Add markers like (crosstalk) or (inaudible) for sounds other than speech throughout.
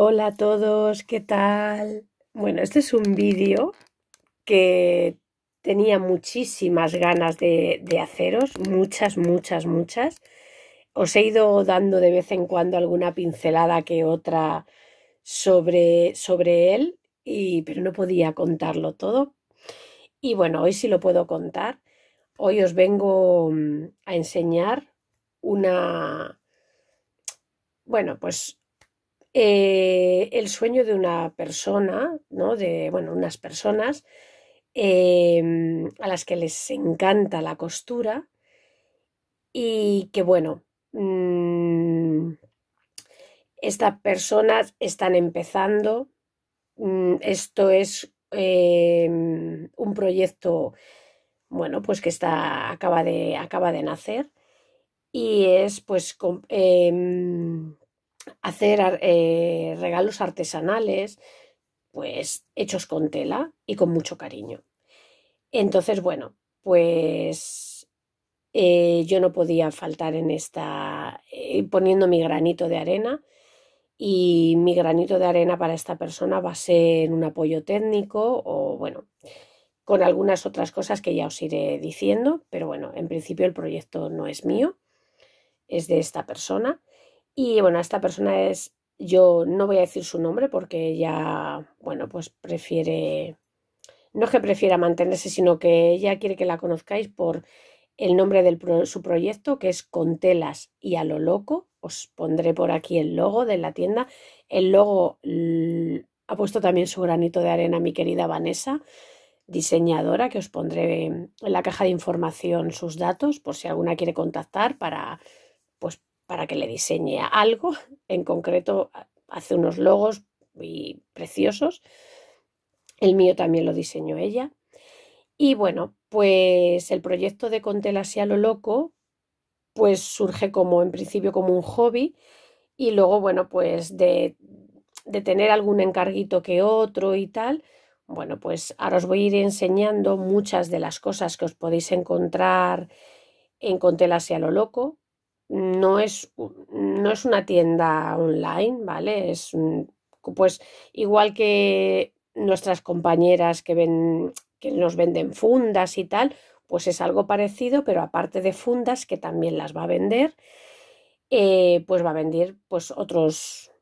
Hola a todos, ¿qué tal? Bueno, este es un vídeo que tenía muchísimas ganas de, de, haceros, muchas, muchas, muchas. Os he ido dando de vez en cuando alguna pincelada que otra sobre, sobre él, y, pero no podía contarlo todo. Y bueno, hoy sí lo puedo contar. Hoy os vengo mm, a enseñar una... Bueno, pues eh, el sueño de una persona, ¿no? De, bueno, unas personas em, a las que les encanta la costura y que, bueno, mm, estas personas están empezando. Mm, esto es em, un proyecto, bueno, pues que está, acaba de, acaba de nacer y es, pues, em, hacer eh, regalos artesanales, pues hechos con tela y con mucho cariño. Entonces, bueno, pues eh, yo no podía faltar en esta, eh, poniendo mi granito de arena y mi granito de arena para esta persona va a ser un apoyo técnico o bueno, con algunas otras cosas que ya os iré diciendo, pero bueno, en principio el proyecto no es mío, es de esta persona y bueno, esta persona es, yo no voy a decir su nombre porque ella, bueno, pues prefiere, no es que prefiera mantenerse, sino que ella quiere que la conozcáis por el nombre de su proyecto, que es Con telas y a lo loco. Os pondré por aquí el logo de la tienda. El logo ha puesto también su granito de arena mi querida Vanessa, diseñadora, que os pondré en la caja de información sus datos por si alguna quiere contactar para para que le diseñe algo, en concreto hace unos logos muy preciosos, el mío también lo diseñó ella. Y bueno, pues el proyecto de a lo loco, pues surge como en principio como un hobby y luego, bueno, pues de, tener algún encarguito que otro y tal, bueno, pues ahora os voy a ir enseñando muchas de las cosas que os podéis encontrar en a lo loco, no es, una tienda online, ¿vale? Es pues igual que nuestras compañeras que, ven, que nos venden fundas y tal, pues es algo parecido, pero aparte de fundas, que también las va a vender, eh, pues va a vender pues otros...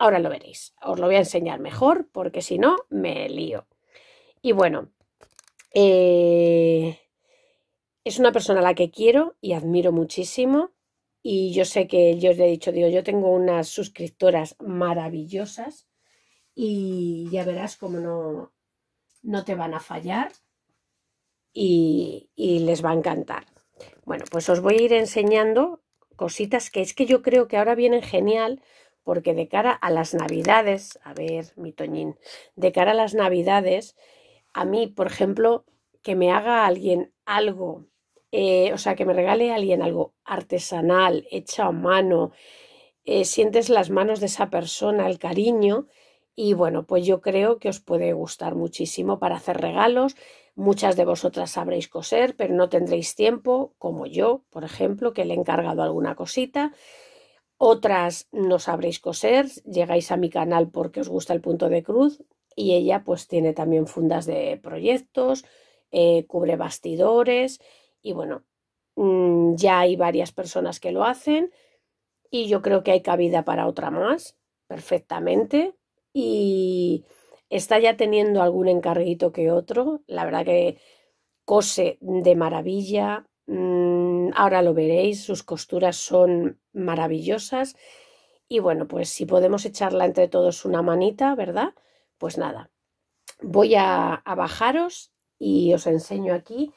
Ahora lo veréis, os lo voy a enseñar mejor porque si no me lío. Y bueno, eh, es una persona a la que quiero y admiro muchísimo. Y yo sé que yo os le he dicho, digo, yo tengo unas suscriptoras maravillosas y ya verás cómo no, no te van a fallar y, y les va a encantar. Bueno, pues os voy a ir enseñando cositas que es que yo creo que ahora vienen genial porque de cara a las navidades, a ver, mi Toñín, de cara a las navidades, a mí, por ejemplo, que me haga alguien algo eh, o sea, que me regale alguien algo artesanal, hecha a mano, eh, sientes las manos de esa persona, el cariño, y bueno, pues yo creo que os puede gustar muchísimo para hacer regalos. Muchas de vosotras sabréis coser, pero no tendréis tiempo, como yo, por ejemplo, que le he encargado alguna cosita. Otras no sabréis coser, llegáis a mi canal porque os gusta el punto de cruz y ella pues tiene también fundas de proyectos, eh, cubre bastidores y bueno, mm, ya hay varias personas que lo hacen y yo creo que hay cabida para otra más, perfectamente. Y está ya teniendo algún encarguito que otro. La verdad que cose de maravilla. Mm, ahora lo veréis, sus costuras son maravillosas. Y bueno, pues si podemos echarla entre todos una manita, ¿verdad? Pues nada, voy a, a bajaros y os enseño aquí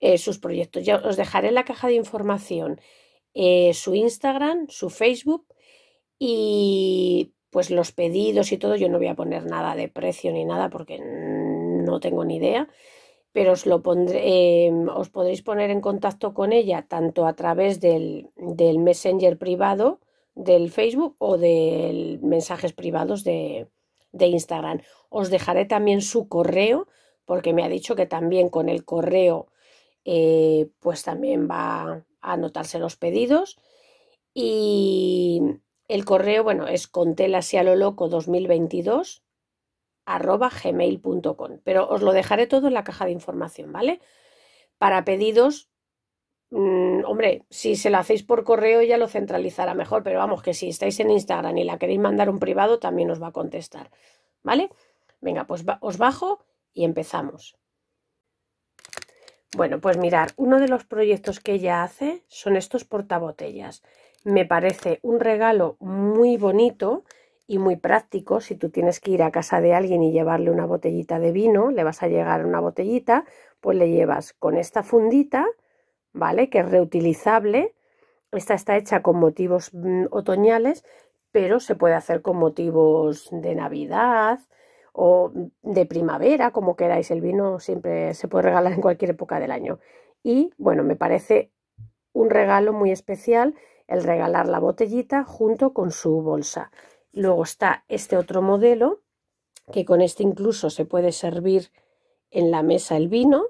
eh, sus proyectos. Ya os dejaré en la caja de información eh, su Instagram, su Facebook y pues los pedidos y todo. Yo no voy a poner nada de precio ni nada porque no tengo ni idea, pero os lo em, os podréis poner en contacto con ella tanto a través del, del Messenger privado del Facebook o de mensajes privados de Instagram. Os dejaré también su correo porque me ha dicho que también con el correo eh, pues también va a anotarse los pedidos. Y el correo, bueno, es contelasialoloco 2022 arroba gmail.com. Pero os lo dejaré todo en la caja de información, ¿vale? Para pedidos, mm, hombre, si se lo hacéis por correo ya lo centralizará mejor, pero vamos, que si estáis en Instagram y la queréis mandar un privado, también os va a contestar, ¿vale? Venga, pues os bajo y empezamos. Bueno, pues mirar, uno de los proyectos que ella hace son estos portabotellas. Me parece un regalo muy bonito y muy práctico. Si tú tienes que ir a casa de alguien y llevarle una botellita de vino, le vas a llegar una botellita, pues le llevas con esta fundita, ¿vale? Que es reutilizable. Esta está hecha con motivos mm, otoñales, pero se puede hacer con motivos de Navidad, o de primavera, como queráis. El vino siempre se puede regalar en cualquier época del año. Y bueno, me parece un regalo muy especial el regalar la botellita junto con su bolsa. Luego está este otro modelo, que con este incluso se puede servir en la mesa el vino.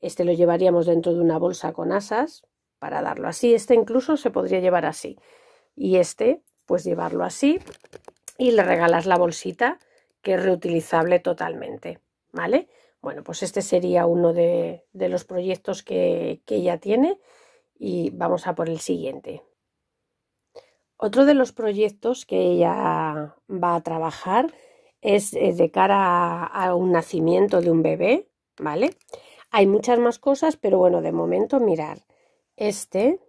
Este lo llevaríamos dentro de una bolsa con asas para darlo así. Este incluso se podría llevar así. Y este, pues llevarlo así y le regalas la bolsita que es reutilizable totalmente, ¿vale? Bueno, pues este sería uno de, los proyectos que, que ella tiene y vamos a por el siguiente. Otro de los proyectos que ella va a trabajar es eh, de cara a, un nacimiento de un bebé, ¿vale? Hay muchas más cosas, pero bueno, de momento mirar. Este,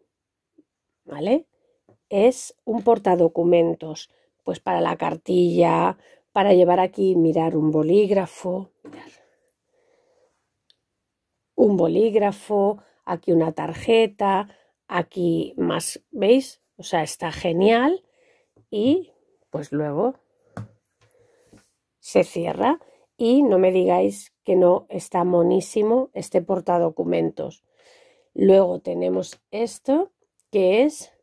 ¿vale? Es un portadocumentos, pues para la cartilla, para llevar aquí, mirar un bolígrafo, un bolígrafo, aquí una tarjeta, aquí más, ¿veis? O sea, está genial y pues luego se cierra y no me digáis que no está monísimo este portadocumentos. Luego tenemos esto que es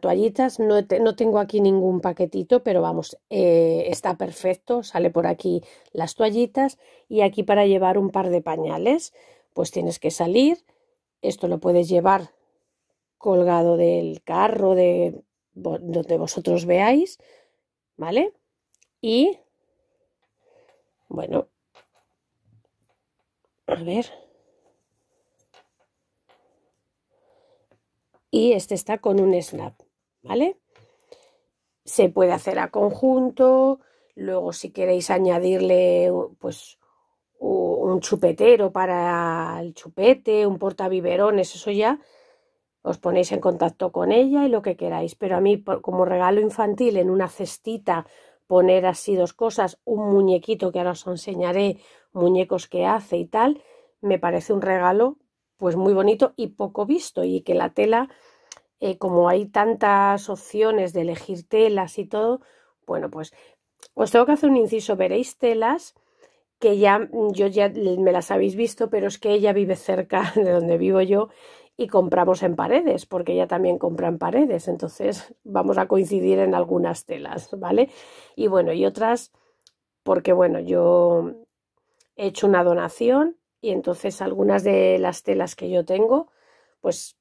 toallitas No, no tengo aquí ningún paquetito, pero vamos, eh, está perfecto. Sale por aquí las toallitas y aquí para llevar un par de pañales, pues tienes que salir. Esto lo puedes llevar colgado del carro, de donde vosotros veáis, ¿vale? Y, bueno, a ver, y este está con un snap, ¿vale? Se puede hacer a conjunto, luego si queréis añadirle pues un chupetero para el chupete, un biberones, eso ya os ponéis en contacto con ella y lo que queráis. Pero a mí, como regalo infantil, en una cestita poner así dos cosas, un muñequito que ahora os enseñaré, muñecos que hace y tal, me parece un regalo pues muy bonito y poco visto y que la tela, eh, como hay tantas opciones de elegir telas y todo, bueno, pues os tengo que hacer un inciso, veréis telas que ya mm, yo ya me las habéis visto, pero es que ella vive cerca (laughs) de donde vivo yo y compramos en paredes, porque ella también compra en paredes, entonces (laughs) vamos a coincidir en algunas telas, ¿vale? Y bueno, y otras porque bueno, yo he hecho una donación y entonces algunas de las telas que yo tengo, pues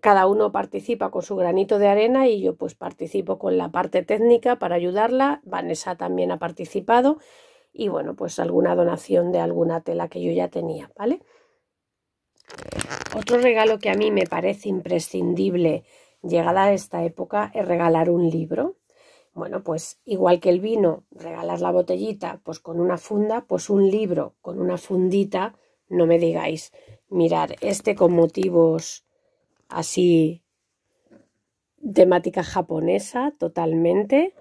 cada uno participa con su granito de arena y yo pues participo con la parte técnica para ayudarla. Vanessa también ha participado y bueno, pues alguna donación de alguna tela que yo ya tenía, ¿vale? Otro regalo que a mí me parece imprescindible llegada a esta época es regalar un libro. Bueno, pues igual que el vino, regalar la botellita, pues con una funda, pues un libro con una fundita, no me digáis, mirar, este con motivos así temática japonesa totalmente,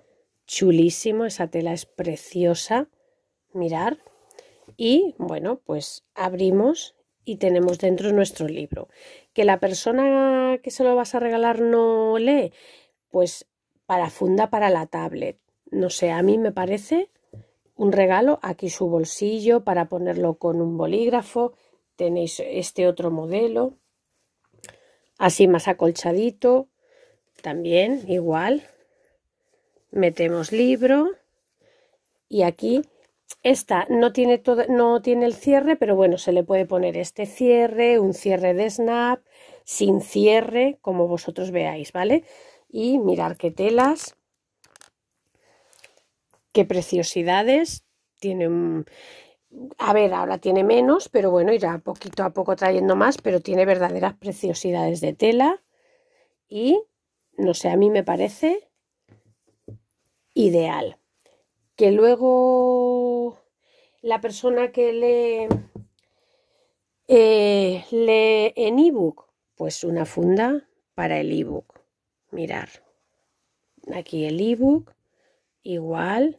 chulísimo, esa tela es preciosa, mirar. Y bueno, pues abrimos y tenemos dentro nuestro libro. Que la persona que se lo vas a regalar no lee, pues para funda para la tablet. No sé, a mí me parece un regalo. Aquí su bolsillo para ponerlo con un bolígrafo. Tenéis este otro modelo. Así más acolchadito. También igual. Metemos libro. Y aquí esta no tiene, todo, no tiene el cierre, pero bueno, se le puede poner este cierre, un cierre de snap, sin cierre, como vosotros veáis, ¿vale? Y mirar qué telas, qué preciosidades. Tiene A ver, ahora tiene menos, pero bueno, irá poquito a poco trayendo más, pero tiene verdaderas preciosidades de tela. Y, no sé, a mí me parece ideal. Que luego la persona que lee eh, lee en ebook, pues una funda para el ebook mirar. Aquí el ebook, igual.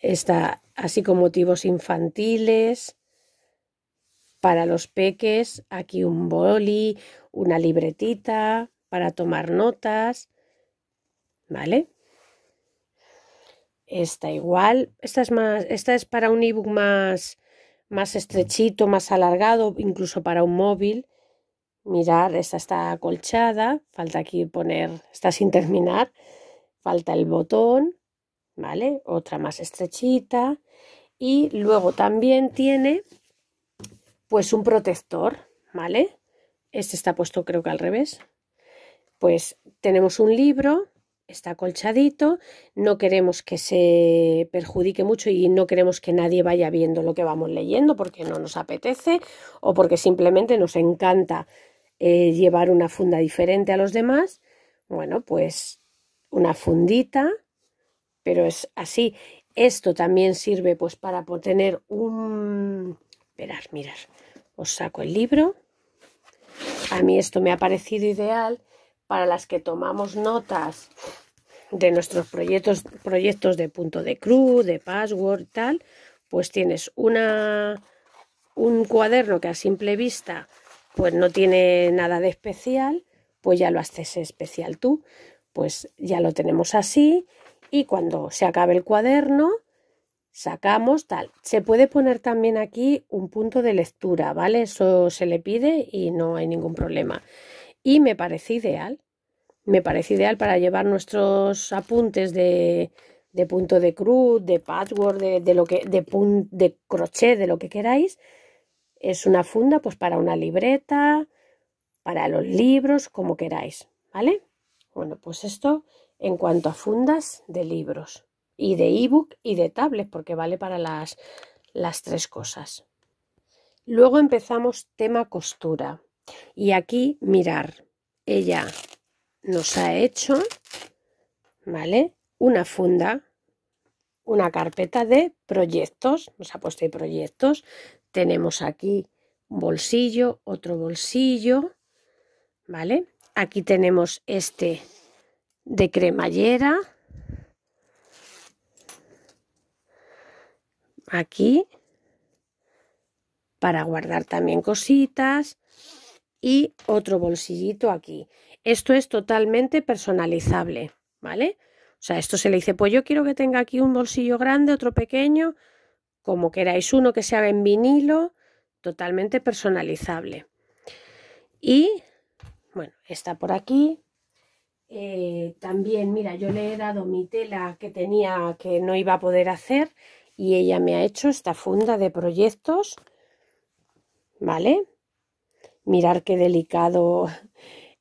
Está así con motivos infantiles. Para los peques, aquí un boli, una libretita para tomar notas. ¿Vale? Esta igual. Esta es, más, esta es para un ebook más, más estrechito, más alargado, incluso para un móvil. Mirar, esta está colchada, falta aquí poner, está sin terminar, falta el botón, ¿vale? Otra más estrechita y luego también tiene pues un protector, ¿vale? Este está puesto creo que al revés. Pues tenemos un libro, está colchadito, no queremos que se perjudique mucho y no queremos que nadie vaya viendo lo que vamos leyendo porque no nos apetece o porque simplemente nos encanta eh, llevar una funda diferente a los demás, bueno, pues una fundita, pero es así. Esto también sirve pues para tener un... Esperar, mirad... os saco el libro. A mí esto me ha parecido ideal para las que tomamos notas de nuestros proyectos, proyectos de punto de cruz, de password, tal, pues tienes una, un cuaderno que a simple vista pues no tiene nada de especial, pues ya lo haces especial tú. Pues ya lo tenemos así y cuando se acabe el cuaderno, sacamos tal. Se puede poner también aquí un punto de lectura, ¿vale? Eso se le pide y no hay ningún problema. Y me parece ideal, me parece ideal para llevar nuestros apuntes de, de punto de cruz, de patchwork, de, lo que, de, de crochet, de lo que queráis, es una funda pues para una libreta, para los libros, como queráis, ¿vale? Bueno, pues esto en cuanto a fundas de libros y de ebook y de tablet, porque vale para las, las tres cosas. Luego empezamos tema costura. Y aquí, mirar, ella nos ha hecho, ¿vale? Una funda, una carpeta de proyectos, nos ha puesto ahí proyectos tenemos aquí un bolsillo, otro bolsillo, ¿vale? Aquí tenemos este de cremallera. Aquí, para guardar también cositas. Y otro bolsillito aquí. Esto es totalmente personalizable, ¿vale? O sea, esto se le dice, pues yo quiero que tenga aquí un bolsillo grande, otro pequeño, como queráis, uno que se haga en vinilo, totalmente personalizable. Y bueno, está por aquí. Eh, también, mira, yo le he dado mi tela que tenía que no iba a poder hacer y ella me ha hecho esta funda de proyectos. ¿Vale? Mirar qué delicado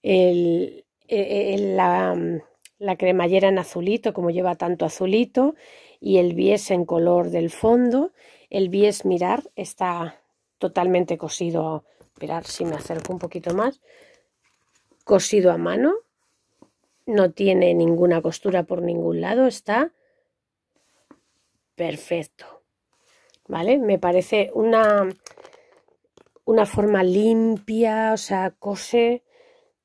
el, el, e, el la, mm, la cremallera en azulito, como lleva tanto azulito, y el bies en color del fondo. El bies, mirar, está totalmente cosido, esperar si me acerco un poquito más, cosido a mano, no tiene ninguna costura por ningún lado, está perfecto, ¿vale? Me parece una, una forma limpia, o sea, cose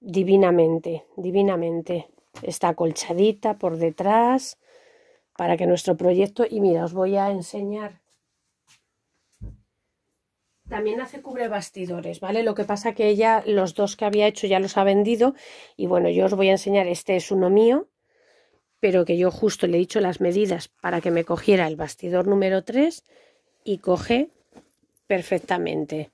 divinamente, divinamente. Está colchadita por detrás para que nuestro proyecto... Y mira, os voy a enseñar. También hace cubre bastidores, ¿vale? Lo que pasa que ella, los dos que había hecho ya los ha vendido. Y bueno, yo os voy a enseñar, este es uno mío, pero que yo justo le he dicho las medidas para que me cogiera el bastidor número 3 y coge perfectamente,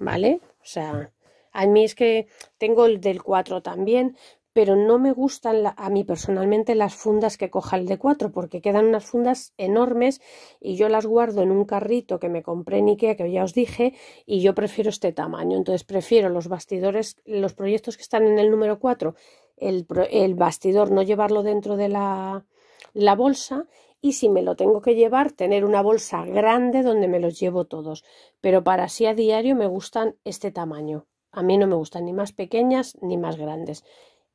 ¿vale? O sea, a mí es que tengo el del 4 también, pero no me gustan a mí personalmente las fundas que coja el D4 porque quedan unas fundas enormes y yo las guardo en un carrito que me compré en Ikea que ya os dije y yo prefiero este tamaño entonces prefiero los bastidores los proyectos que están en el número 4 el, bastidor no llevarlo dentro de la, la bolsa y si me lo tengo que llevar, tener una bolsa grande donde me los llevo todos. Pero para sí a diario me gustan este tamaño. A mí no me gustan ni más pequeñas ni más grandes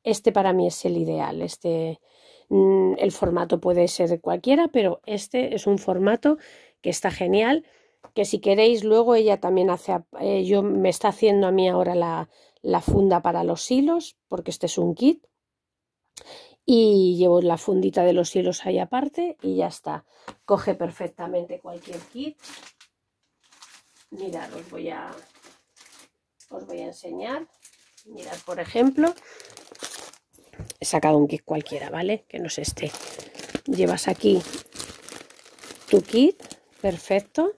este para mí es el ideal. Este, mm, el formato puede ser cualquiera, pero este es un formato que está genial. Que si queréis, luego ella también hace, eh, yo, me está haciendo a mí ahora la, funda para los hilos, porque este es un kit. Y llevo la fundita de los hilos ahí aparte y ya está. Coge perfectamente cualquier kit. Mirad, os voy a, os voy a enseñar. Mirad, por ejemplo, he sacado un kit cualquiera, ¿vale? Que no se esté Llevas aquí tu kit, perfecto.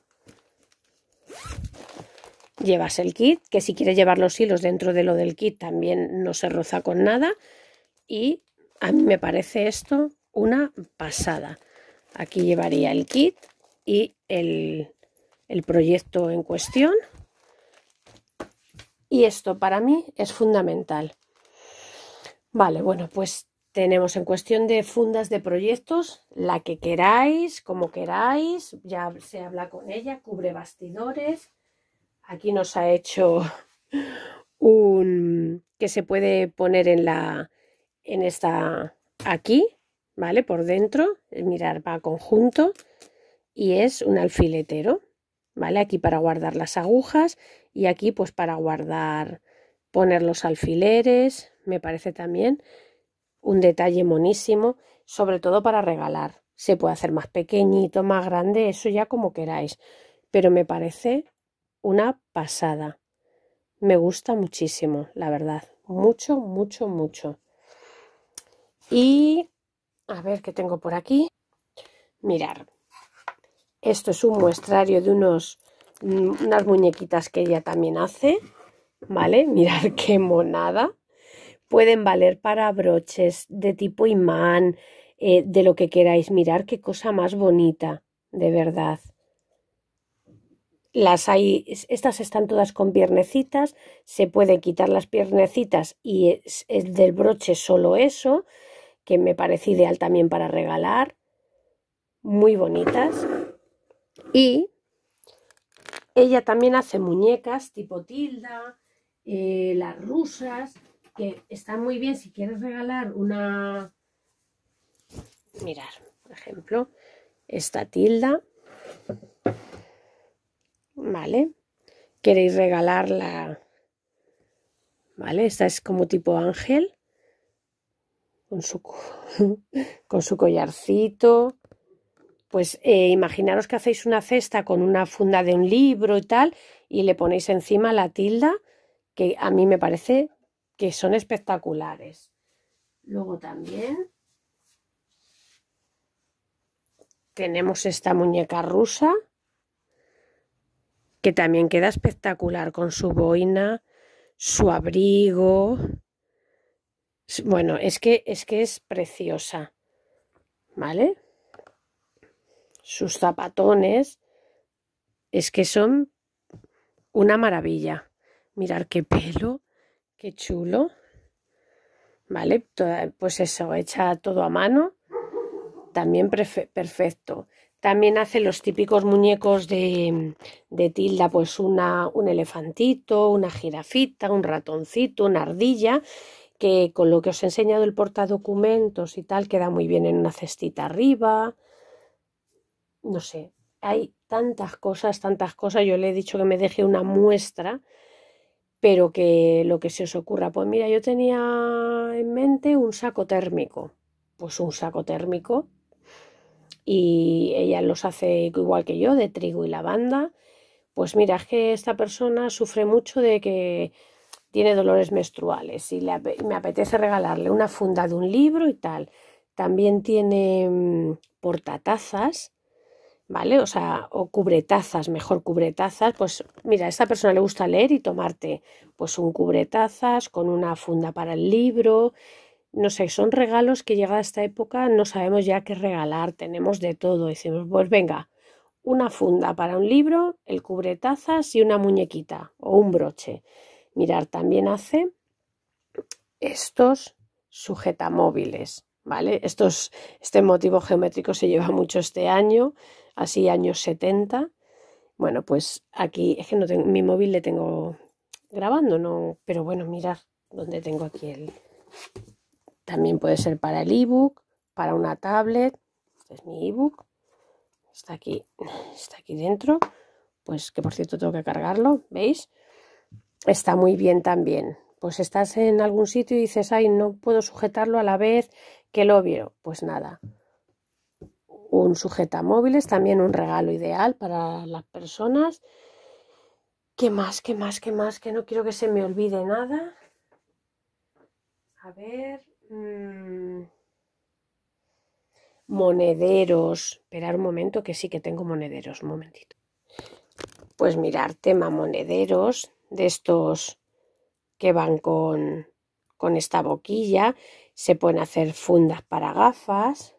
Llevas el kit, que si quieres llevar los hilos dentro de lo del kit también no se roza con nada. Y a mí me parece esto una pasada. Aquí llevaría el kit y el, el proyecto en cuestión. Y esto para mí es fundamental. Vale, bueno, pues tenemos en cuestión de fundas de proyectos, la que queráis, como queráis, ya se habla con ella, cubre bastidores. Aquí nos ha hecho (laughs) un que se puede poner en la en esta aquí, ¿vale? Por dentro, eh, mirar va conjunto y es un alfiletero, ¿vale? Aquí para guardar las agujas y aquí pues para guardar poner los alfileres, me parece también un detalle monísimo, sobre todo para regalar. Se puede hacer más pequeñito, más grande, eso ya como queráis, pero me parece una pasada. Me gusta muchísimo, la verdad, mucho, mucho, mucho. Y a ver qué tengo por aquí. Mirar. Esto es un muestrario de unos, mm, unas muñequitas que ella también hace ¿vale? (laughs) Mirad qué monada. Pueden valer para broches de tipo imán, eh, de lo que queráis. Mirar qué cosa más bonita, de verdad. Las hay, estas están todas con piernecitas, se pueden quitar las piernecitas y es del broche solo eso, que me parece ideal también para regalar. Muy bonitas. Y ella también hace muñecas tipo tilda, eh, las rusas, que están muy bien si quieres regalar una... Mirar, por ejemplo, esta tilda, ¿vale? Queréis regalarla, ¿vale? Esta es como tipo ángel, con su, (laughs) con su collarcito, pues eh, imaginaros que hacéis una cesta con una funda de un libro y tal, y le ponéis encima la tilda que a mí me parece que son espectaculares. Luego también tenemos esta muñeca rusa que también queda espectacular con su boina, su abrigo. Bueno, es que es, que es preciosa. ¿Vale? Sus zapatones es que son una maravilla. Mirar qué pelo, qué chulo. ¿Vale? Pues eso, hecha todo a mano. También perfecto. También hace los típicos muñecos de, de tilda, pues una, un elefantito, una jirafita, un ratoncito, una ardilla, que con lo que os he enseñado el portadocumentos y tal, queda muy bien en una cestita arriba. No sé, hay tantas cosas, tantas cosas. Yo le he dicho que me deje una muestra pero que lo que se os ocurra, pues mira, yo tenía en mente un saco térmico, pues un saco térmico y ella los hace igual que yo, de trigo y lavanda, pues mira, es que esta persona sufre mucho de que tiene dolores menstruales y me apetece regalarle una funda de un libro y tal. También tiene mm, portatazas ¿vale? O sea, o cubretazas, mejor cubretazas, pues mira, a esta persona le gusta leer y tomarte pues un cubretazas con una funda para el libro, no sé, son regalos que llegada esta época no sabemos ya qué regalar, tenemos de todo, decimos, pues venga, una funda para un libro, el cubretazas y una muñequita o un broche. Mirar, también hace estos sujetamóviles, ¿vale? Estos, este motivo geométrico se lleva mucho este año, así años 70. Bueno, pues aquí es que no tengo, mi móvil le tengo grabando, no, pero bueno, mirar donde tengo aquí el. También puede ser para el ebook, para una tablet. Este es mi ebook. Está aquí, está aquí dentro. Pues que por cierto tengo que cargarlo, ¿veis? Está muy bien también. Pues estás en algún sitio y dices, ay, no puedo sujetarlo a la vez que lo veo Pues nada, un sujetamóviles, también un regalo ideal para las personas. ¿Qué más? ¿Qué más? ¿Qué más? Que no quiero que se me olvide nada. A ver. Mm, monederos. Esperar un momento que sí que tengo monederos. Un momentito. Pues mirar tema monederos de estos que van con, con esta boquilla. Se pueden hacer fundas para gafas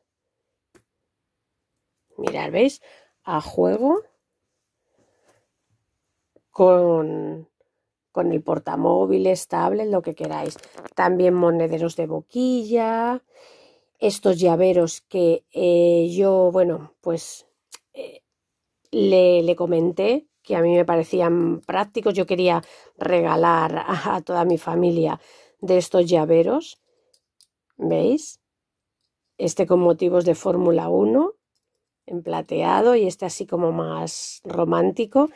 mirar ¿veis? A juego con, con el portamóvil, estable, lo que queráis. También monederos de boquilla, estos llaveros que eh, yo, bueno, pues eh, le, le, comenté que a mí me parecían prácticos. Yo quería regalar a, a toda mi familia de estos llaveros. ¿Veis? Este con motivos de Fórmula 1 en plateado y este así como más romántico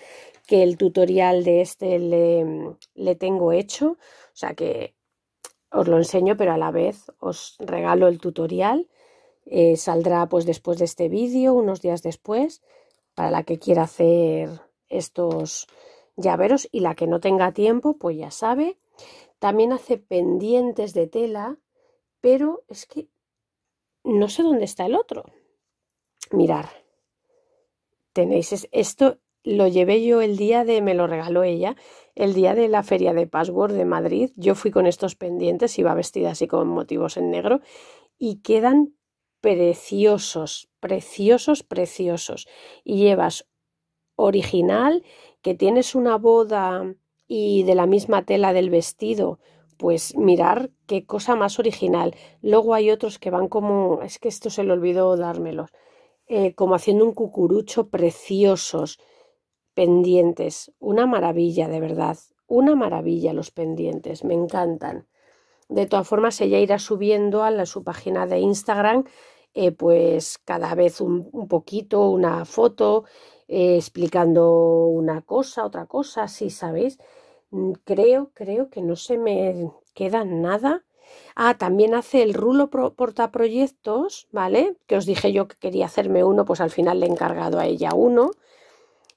que el tutorial de este le, tengo hecho o sea que os lo enseño pero a la vez os regalo el tutorial eh, saldrá pues después de este vídeo unos días después para la que quiera hacer estos llaveros y la que no tenga tiempo pues ya sabe también hace pendientes de tela pero es que no sé dónde está el otro mirar, tenéis esto, lo llevé yo el día de, me lo regaló ella, el día de la feria de Password de Madrid, yo fui con estos pendientes, iba vestida así con motivos en negro, y quedan preciosos, preciosos, preciosos. Y llevas original, que tienes una boda y de la misma tela del vestido, pues mirar qué cosa más original. Luego hay otros que van como, es que esto se le olvidó dármelos. Eh, como haciendo un cucurucho preciosos, pendientes, una maravilla de verdad, una maravilla los pendientes, me encantan. De todas formas, ella irá subiendo a, la, su página de Instagram, eh, pues cada vez un, poquito, una foto, eh, explicando una cosa, otra cosa, si sabéis. Mm, creo, creo que no se me queda nada Ah, también hace el rulo portaproyectos, ¿vale? Que os dije yo que quería hacerme uno, pues al final le he encargado a ella uno.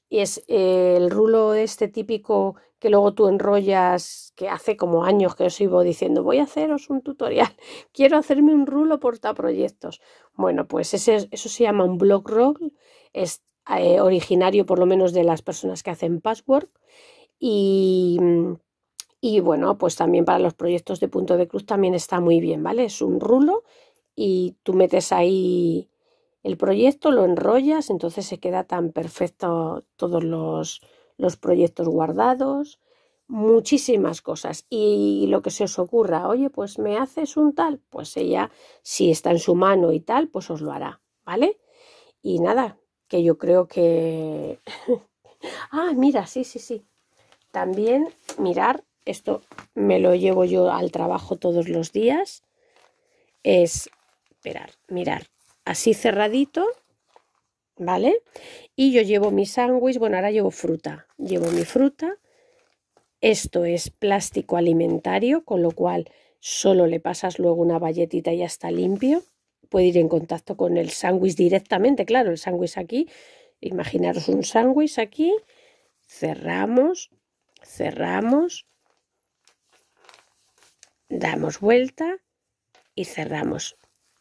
Y es eh, el rulo este típico que luego tú enrollas, que hace como años que os iba diciendo, voy a haceros un tutorial, (laughs) quiero hacerme un rulo portaproyectos. Bueno, pues eso se llama un blog roll, es eh, originario por lo menos de las personas que hacen password y... Mm, y bueno, pues también para los proyectos de punto de cruz también está muy bien, ¿vale? Es un rulo y tú metes ahí el proyecto, lo enrollas, entonces se queda tan perfecto todos los, los proyectos guardados, muchísimas cosas. Y lo que se os ocurra, oye, pues me haces un tal, pues ella, si está en su mano y tal, pues os lo hará, ¿vale? Y nada, que yo creo que... (laughs) ah, mira, sí, sí, sí. También mirar esto me lo llevo yo al trabajo todos los días. Es, esperar, mirar, así cerradito, ¿vale? Y yo llevo mi sándwich, bueno, ahora llevo fruta, llevo mi fruta. Esto es plástico alimentario, con lo cual solo le pasas luego una valletita y ya está limpio. Puede ir en contacto con el sándwich directamente, claro, el sándwich aquí. Imaginaros un sándwich aquí, cerramos, cerramos, damos vuelta y cerramos.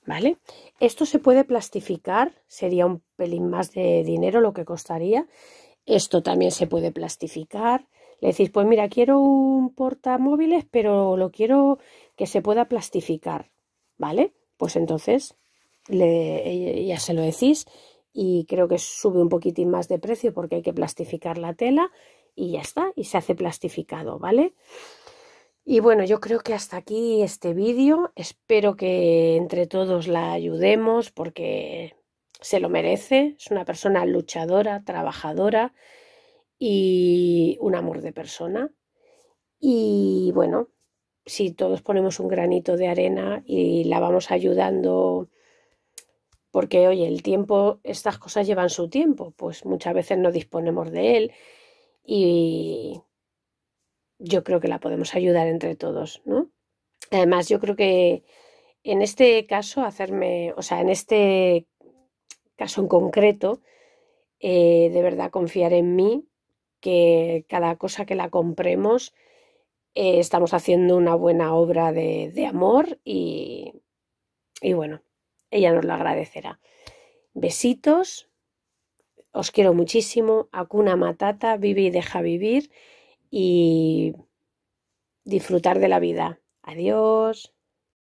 ¿Vale? Esto se puede plastificar, sería un pelín más de dinero lo que costaría. Esto también se puede plastificar. Le decís, pues mira, quiero un portamóviles, pero lo quiero que se pueda plastificar, ¿vale? Pues entonces ya se lo decís y creo que sube un poquitín más de precio porque hay que plastificar la tela y ya está, y se hace plastificado, ¿vale? Y bueno, yo creo que hasta aquí este vídeo. Espero que entre todos la ayudemos porque se lo merece. Es una persona luchadora, trabajadora y un amor de persona. Y bueno, si todos ponemos un granito de arena y la vamos ayudando, porque oye, el tiempo, estas cosas llevan su tiempo, pues muchas veces no disponemos de él y yo creo que la podemos ayudar entre todos, ¿no? Además, yo creo que en este caso, hacerme, o sea, en este caso en concreto, eh, de verdad confiar en mí, que cada cosa que la compremos, eh, estamos haciendo una buena obra de, amor y, y bueno, ella nos lo agradecerá. Besitos, os quiero muchísimo, Acuna Matata, vive y deja vivir y disfrutar de la vida. Adiós.